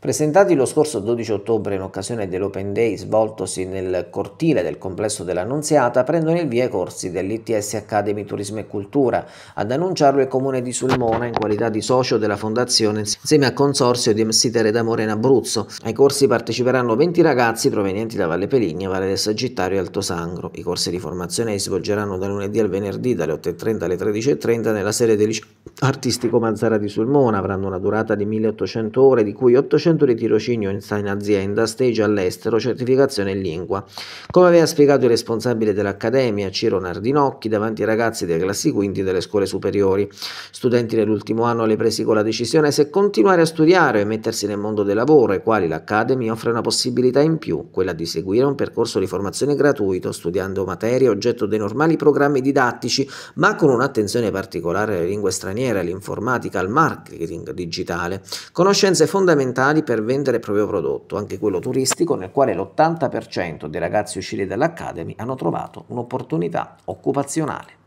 Presentati lo scorso 12 ottobre in occasione dell'Open Day svoltosi nel cortile del complesso dell'Annunziata, prendono il via i corsi dell'ITS Academy Turismo e Cultura. Ad annunciarlo il comune di Sulmona in qualità di socio della fondazione insieme al consorzio di Messiterre d'Amore in Abruzzo. Ai corsi parteciperanno 20 ragazzi provenienti da Valle Peligna, Valle del Sagittario e Alto Sangro. I corsi di formazione si svolgeranno da lunedì al venerdì dalle 8.30 alle 13.30 nella serie del liceo artistico Mazzara di Sulmona avranno una durata di 1800 ore, di cui 800 di tirocinio in, azienda, stage all'estero, certificazione in lingua. Come aveva spiegato il responsabile dell'Accademia, Ciro Nardinocchi, davanti ai ragazzi delle classi quinti delle scuole superiori, studenti nell'ultimo anno le presi con la decisione se continuare a studiare o mettersi nel mondo del lavoro, ai quali l'Academy offre una possibilità in più, quella di seguire un percorso di formazione gratuito, studiando materie oggetto dei normali programmi didattici, ma con un'attenzione particolare alle lingue straniere ingegnere all'informatica al marketing digitale, conoscenze fondamentali per vendere il proprio prodotto, anche quello turistico nel quale l'80% dei ragazzi usciti dall'Academy hanno trovato un'opportunità occupazionale.